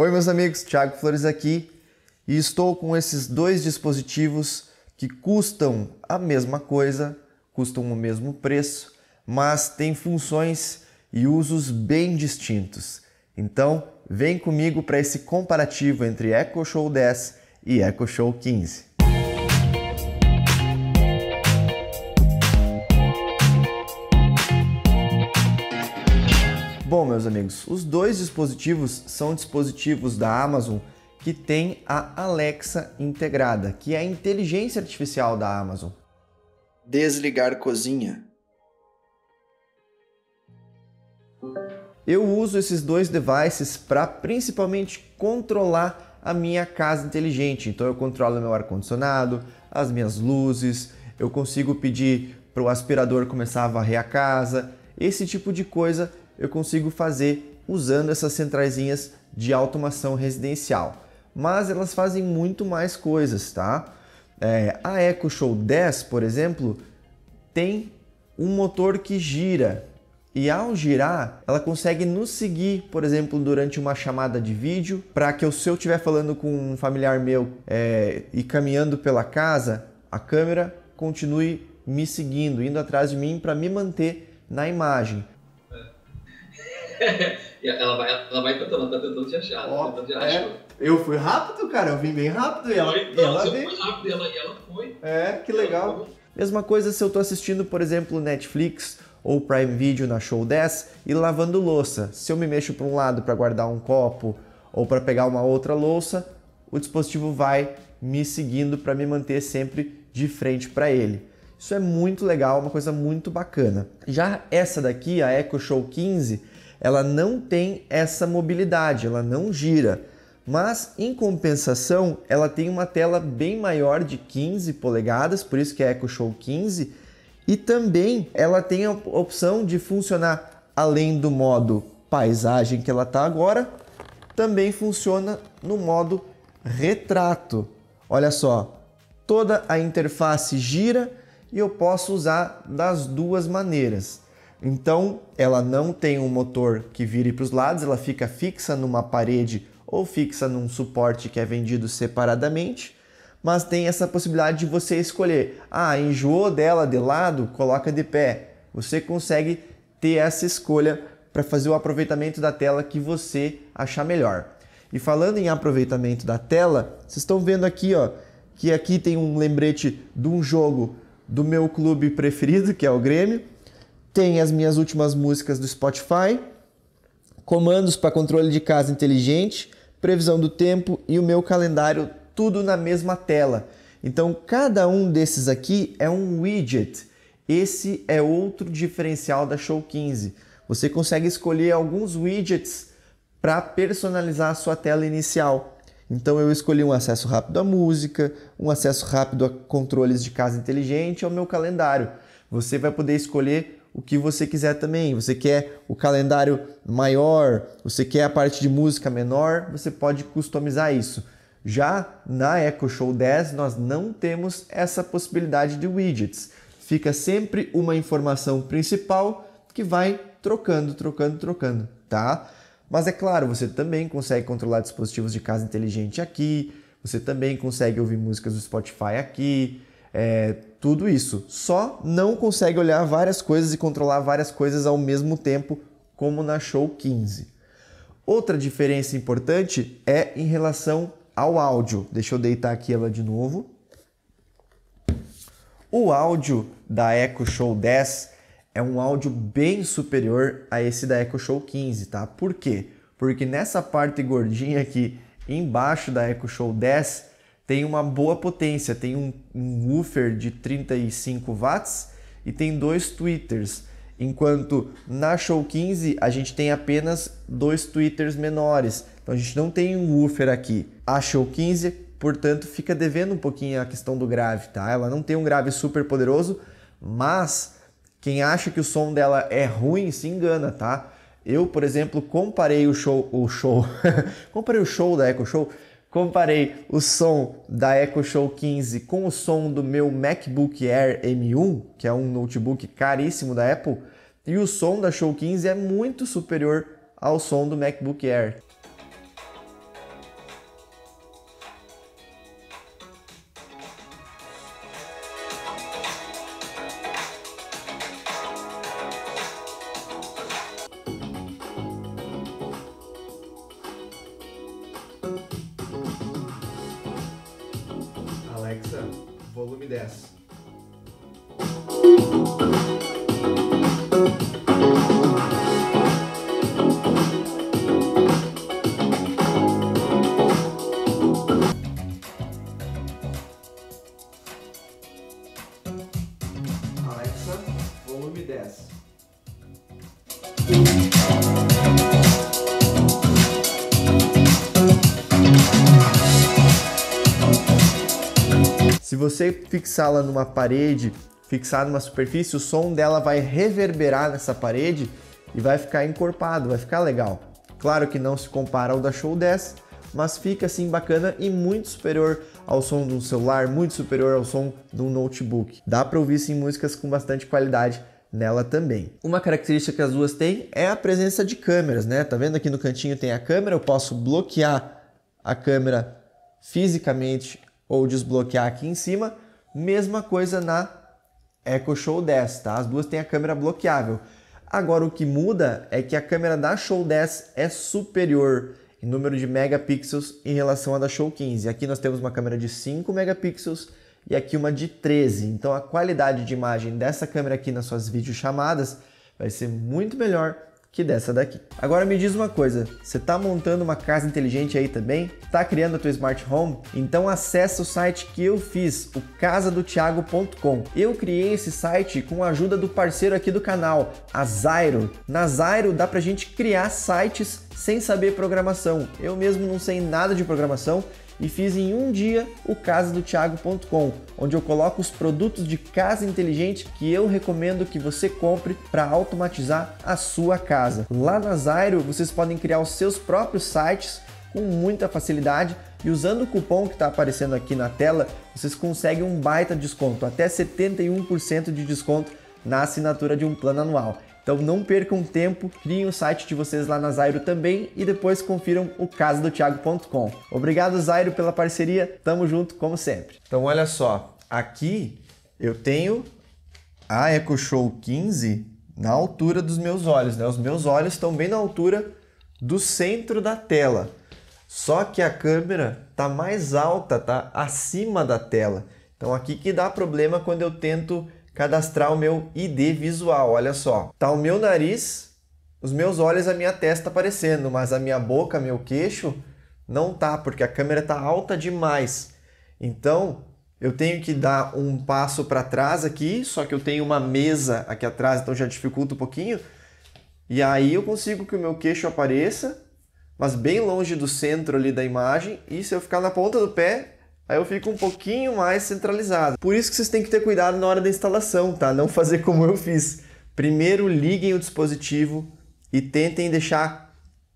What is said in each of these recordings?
Oi, meus amigos, Thiago Flores aqui e estou com esses dois dispositivos que custam a mesma coisa, custam o mesmo preço, mas têm funções e usos bem distintos. Então, vem comigo para esse comparativo entre Echo Show 10 e Echo Show 15. Bom, meus amigos, os dois dispositivos são dispositivos da Amazon que tem a Alexa integrada, que é a inteligência artificial da Amazon. Desligar cozinha. Eu uso esses dois devices para principalmente controlar a minha casa inteligente. Então eu controlo meu ar condicionado, as minhas luzes, eu consigo pedir para o aspirador começar a varrer a casa, esse tipo de coisa eu consigo fazer usando essas centraizinhas de automação residencial. Mas elas fazem muito mais coisas, tá? É, a Echo Show 10, por exemplo, tem um motor que gira e ao girar, ela consegue nos seguir, por exemplo, durante uma chamada de vídeo, para que eu, se eu estiver falando com um familiar meu é, e caminhando pela casa, a câmera continue me seguindo, indo atrás de mim para me manter na imagem. ela vai, ela vai tentando, ela tá tentando te achar. Tá Ó, tentando te É. Eu fui rápido, cara, eu vim bem rápido e ela, então, ela veio. Foi rápido, ela, ela foi. É, que legal. Mesma coisa se eu tô assistindo, por exemplo, Netflix ou Prime Video na Show 10 e lavando louça. Se eu me mexo para um lado para guardar um copo ou para pegar uma outra louça, o dispositivo vai me seguindo para me manter sempre de frente para ele. Isso é muito legal, uma coisa muito bacana. Já essa daqui, a Echo Show 15, ela não tem essa mobilidade, ela não gira. Mas em compensação, ela tem uma tela bem maior de 15 polegadas, por isso que é Echo Show 15, e também ela tem a opção de funcionar além do modo paisagem que ela está agora, também funciona no modo retrato. Olha só, toda a interface gira e eu posso usar das duas maneiras. Então, ela não tem um motor que vire para os lados, ela fica fixa numa parede ou fixa num suporte que é vendido separadamente, mas tem essa possibilidade de você escolher. Ah, enjoou dela de lado, coloca de pé. Você consegue ter essa escolha para fazer o aproveitamento da tela que você achar melhor. E falando em aproveitamento da tela, vocês estão vendo aqui, ó, que aqui tem um lembrete de um jogo do meu clube preferido, que é o Grêmio tem as minhas últimas músicas do Spotify, comandos para controle de casa inteligente, previsão do tempo e o meu calendário, tudo na mesma tela. Então, cada um desses aqui é um widget. Esse é outro diferencial da Show 15. Você consegue escolher alguns widgets para personalizar a sua tela inicial. Então eu escolhi um acesso rápido à música, um acesso rápido a controles de casa inteligente ao é meu calendário. Você vai poder escolher o que você quiser também. Você quer o calendário maior, você quer a parte de música menor, você pode customizar isso. Já na Echo Show 10 nós não temos essa possibilidade de widgets. Fica sempre uma informação principal que vai trocando, trocando, trocando, tá? Mas é claro, você também consegue controlar dispositivos de casa inteligente aqui, você também consegue ouvir músicas do Spotify aqui, é, tudo isso. Só não consegue olhar várias coisas e controlar várias coisas ao mesmo tempo, como na Show 15. Outra diferença importante é em relação ao áudio. Deixa eu deitar aqui ela de novo. O áudio da Echo Show 10 é um áudio bem superior a esse da Echo Show 15, tá? Por quê? Porque nessa parte gordinha aqui embaixo da Echo Show 10 tem uma boa potência, tem um, um woofer de 35 watts e tem dois tweeters, enquanto na Show 15 a gente tem apenas dois tweeters menores, então a gente não tem um woofer aqui. A Show 15, portanto, fica devendo um pouquinho a questão do grave, tá? Ela não tem um grave super poderoso, mas quem acha que o som dela é ruim se engana, tá? Eu, por exemplo, comparei o show, o show, comparei o show da Echo Show Comparei o som da Echo Show 15 com o som do meu MacBook Air M1, que é um notebook caríssimo da Apple, e o som da Show 15 é muito superior ao som do MacBook Air. 2010. Alexa, volume 10. você fixá-la numa parede, fixar numa superfície, o som dela vai reverberar nessa parede e vai ficar encorpado, vai ficar legal. Claro que não se compara ao da Show 10, mas fica assim bacana e muito superior ao som de um celular, muito superior ao som de um notebook. Dá para ouvir sim músicas com bastante qualidade nela também. Uma característica que as duas têm é a presença de câmeras, né? Tá vendo aqui no cantinho tem a câmera, eu posso bloquear a câmera fisicamente ou desbloquear aqui em cima. Mesma coisa na Echo Show 10, tá? As duas têm a câmera bloqueável. Agora o que muda é que a câmera da Show 10 é superior em número de megapixels em relação à da Show 15. Aqui nós temos uma câmera de 5 megapixels e aqui uma de 13. Então a qualidade de imagem dessa câmera aqui nas suas videochamadas vai ser muito melhor que dessa daqui. Agora me diz uma coisa, você está montando uma casa inteligente aí também? Está criando a tua smart home? Então acessa o site que eu fiz, o casadotiago.com. Eu criei esse site com a ajuda do parceiro aqui do canal, a Zairo. Na Zairo dá pra gente criar sites sem saber programação. Eu mesmo não sei nada de programação e fiz em um dia o casadotiago.com, onde eu coloco os produtos de casa inteligente que eu recomendo que você compre para automatizar a sua casa. Lá na Zairo vocês podem criar os seus próprios sites com muita facilidade e usando o cupom que está aparecendo aqui na tela, vocês conseguem um baita desconto, até 71% de desconto na assinatura de um plano anual. Então não percam tempo, criem o site de vocês lá na Zairo também e depois confiram o casadotiago.com. Obrigado Zairo pela parceria, tamo junto como sempre. Então olha só, aqui eu tenho a Echo Show 15 na altura dos meus olhos, né? Os meus olhos estão bem na altura do centro da tela. Só que a câmera tá mais alta, tá acima da tela. Então aqui que dá problema quando eu tento cadastrar o meu ID visual. Olha só, tá o meu nariz, os meus olhos, a minha testa aparecendo, mas a minha boca, meu queixo não tá, porque a câmera tá alta demais. Então, eu tenho que dar um passo para trás aqui, só que eu tenho uma mesa aqui atrás, então já dificulta um pouquinho. E aí eu consigo que o meu queixo apareça, mas bem longe do centro ali da imagem. E se eu ficar na ponta do pé, Aí eu fico um pouquinho mais centralizado. Por isso que vocês têm que ter cuidado na hora da instalação, tá? Não fazer como eu fiz. Primeiro liguem o dispositivo e tentem deixar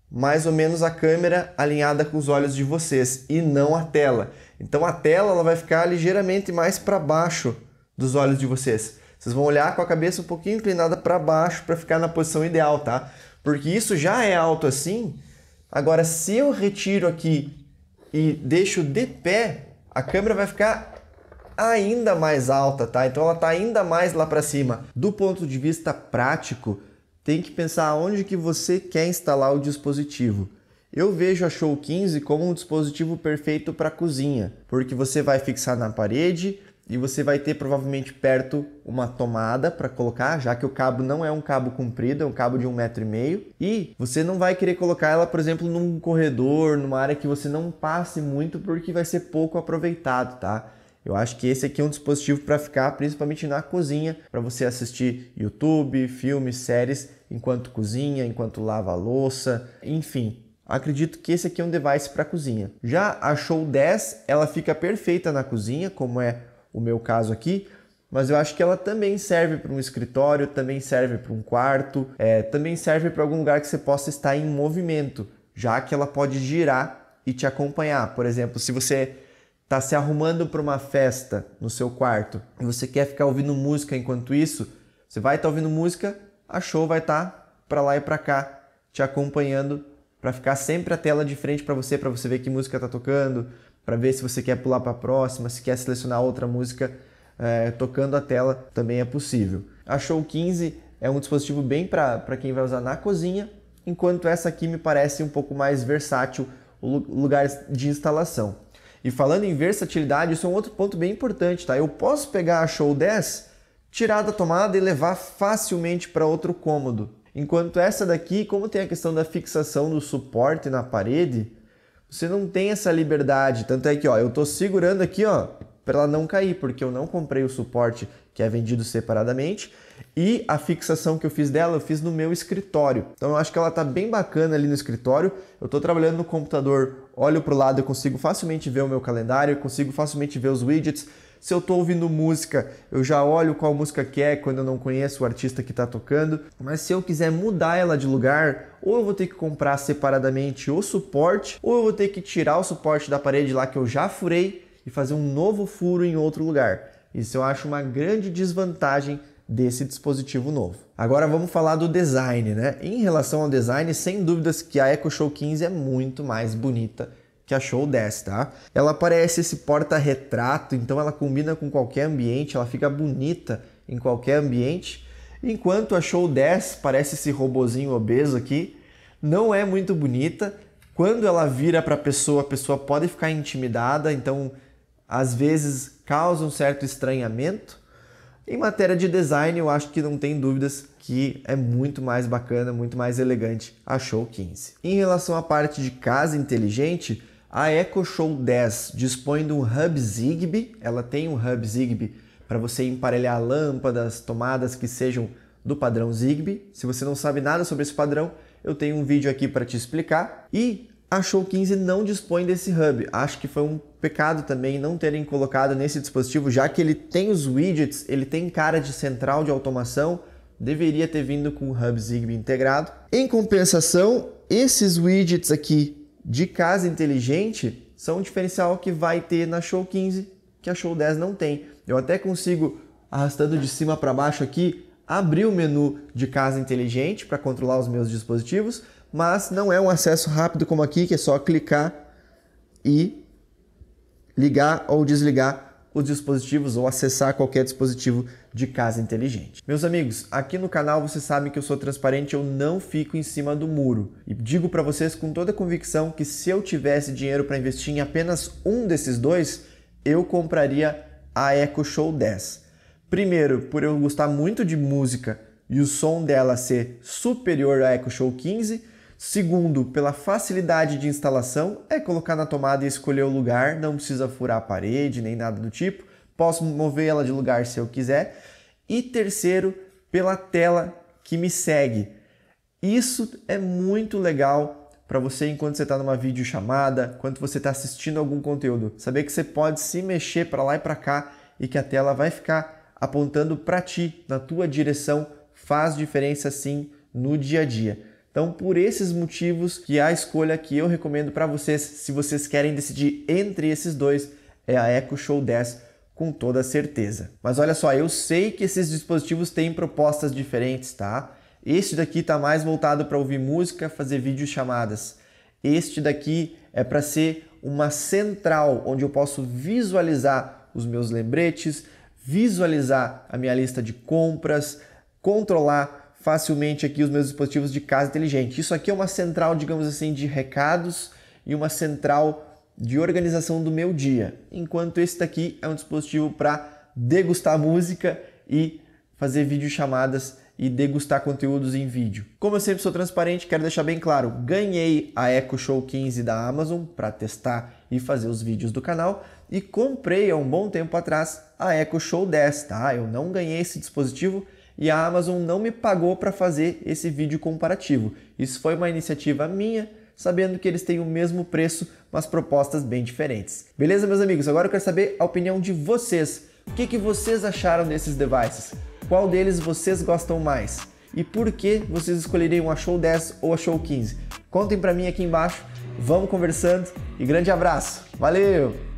mais ou menos a câmera alinhada com os olhos de vocês e não a tela. Então a tela ela vai ficar ligeiramente mais para baixo dos olhos de vocês. Vocês vão olhar com a cabeça um pouquinho inclinada para baixo para ficar na posição ideal, tá? Porque isso já é alto assim. Agora se eu retiro aqui e deixo de pé, a câmera vai ficar ainda mais alta, tá? Então ela tá ainda mais lá para cima. Do ponto de vista prático, tem que pensar onde que você quer instalar o dispositivo. Eu vejo a Show 15 como um dispositivo perfeito para cozinha, porque você vai fixar na parede, e você vai ter provavelmente perto uma tomada para colocar, já que o cabo não é um cabo comprido, é um cabo de um metro e meio. E você não vai querer colocar ela, por exemplo, num corredor, numa área que você não passe muito, porque vai ser pouco aproveitado, tá? Eu acho que esse aqui é um dispositivo para ficar principalmente na cozinha, para você assistir YouTube, filmes, séries enquanto cozinha, enquanto lava a louça, enfim. Acredito que esse aqui é um device para cozinha. Já a Show 10, ela fica perfeita na cozinha, como é o meu caso aqui, mas eu acho que ela também serve para um escritório, também serve para um quarto, é, também serve para algum lugar que você possa estar em movimento, já que ela pode girar e te acompanhar. Por exemplo, se você está se arrumando para uma festa no seu quarto e você quer ficar ouvindo música enquanto isso, você vai estar tá ouvindo música, a show vai estar tá para lá e para cá te acompanhando para ficar sempre a tela de frente para você, para você ver que música está tocando, para ver se você quer pular para a próxima, se quer selecionar outra música é, tocando a tela, também é possível. A Show 15 é um dispositivo bem para quem vai usar na cozinha, enquanto essa aqui me parece um pouco mais versátil o lugar de instalação. E falando em versatilidade, isso é um outro ponto bem importante, tá? Eu posso pegar a Show 10, tirar da tomada e levar facilmente para outro cômodo. Enquanto essa daqui, como tem a questão da fixação do suporte na parede, você não tem essa liberdade. Tanto é que, ó, eu tô segurando aqui, ó, para ela não cair, porque eu não comprei o suporte que é vendido separadamente e a fixação que eu fiz dela, eu fiz no meu escritório. Então eu acho que ela tá bem bacana ali no escritório. Eu tô trabalhando no computador, olho pro lado, eu consigo facilmente ver o meu calendário, eu consigo facilmente ver os widgets. Se eu tô ouvindo música, eu já olho qual música que é quando eu não conheço o artista que tá tocando. Mas se eu quiser mudar ela de lugar, ou eu vou ter que comprar separadamente o suporte, ou eu vou ter que tirar o suporte da parede lá que eu já furei e fazer um novo furo em outro lugar. Isso eu acho uma grande desvantagem desse dispositivo novo. Agora vamos falar do design, né? Em relação ao design, sem dúvidas que a Echo Show 15 é muito mais bonita que a Show 10, tá? Ela parece esse porta-retrato, então ela combina com qualquer ambiente, ela fica bonita em qualquer ambiente, enquanto a Show 10 parece esse robozinho obeso aqui, não é muito bonita. Quando ela vira para a pessoa, a pessoa pode ficar intimidada, então às vezes causa um certo estranhamento, em matéria de design, eu acho que não tem dúvidas que é muito mais bacana, muito mais elegante a Show 15. Em relação à parte de casa inteligente, a Echo Show 10 dispõe de um hub Zigbee, ela tem um hub Zigbee para você emparelhar lâmpadas, tomadas que sejam do padrão Zigbee. Se você não sabe nada sobre esse padrão, eu tenho um vídeo aqui para te explicar. E a Show 15 não dispõe desse hub. Acho que foi um pecado também não terem colocado nesse dispositivo, já que ele tem os widgets, ele tem cara de central de automação, deveria ter vindo com o hub Zigbee integrado. Em compensação, esses widgets aqui de casa inteligente são um diferencial que vai ter na Show 15, que a Show 10 não tem. Eu até consigo, arrastando de cima para baixo aqui, abrir o menu de casa inteligente para controlar os meus dispositivos, mas não é um acesso rápido como aqui, que é só clicar e ligar ou desligar os dispositivos ou acessar qualquer dispositivo de casa inteligente. Meus amigos, aqui no canal vocês sabem que eu sou transparente, eu não fico em cima do muro. E digo para vocês com toda convicção que se eu tivesse dinheiro para investir em apenas um desses dois, eu compraria a Echo Show 10. Primeiro, por eu gostar muito de música e o som dela ser superior à Echo Show 15, Segundo, pela facilidade de instalação, é colocar na tomada e escolher o lugar, não precisa furar a parede nem nada do tipo, posso mover ela de lugar se eu quiser. E terceiro, pela tela que me segue. Isso é muito legal para você enquanto você está numa videochamada, enquanto você está assistindo algum conteúdo. Saber que você pode se mexer para lá e para cá e que a tela vai ficar apontando para ti, na tua direção, faz diferença sim no dia a dia. Então, por esses motivos, que a escolha que eu recomendo para vocês, se vocês querem decidir entre esses dois, é a Echo Show 10 com toda certeza. Mas olha só, eu sei que esses dispositivos têm propostas diferentes, tá? Este daqui está mais voltado para ouvir música, fazer vídeo chamadas. Este daqui é para ser uma central onde eu posso visualizar os meus lembretes, visualizar a minha lista de compras, controlar facilmente aqui os meus dispositivos de casa inteligente. Isso aqui é uma central, digamos assim, de recados e uma central de organização do meu dia, enquanto esse daqui é um dispositivo para degustar música e fazer videochamadas e degustar conteúdos em vídeo. Como eu sempre sou transparente, quero deixar bem claro, ganhei a Echo Show 15 da Amazon para testar e fazer os vídeos do canal e comprei há um bom tempo atrás a Echo Show 10, tá? Eu não ganhei esse dispositivo, e a Amazon não me pagou para fazer esse vídeo comparativo. Isso foi uma iniciativa minha, sabendo que eles têm o mesmo preço, mas propostas bem diferentes. Beleza, meus amigos? Agora eu quero saber a opinião de vocês. O que, que vocês acharam desses devices? Qual deles vocês gostam mais? E por que vocês escolheriam a Show 10 ou a Show 15? Contem para mim aqui embaixo, vamos conversando e grande abraço. Valeu!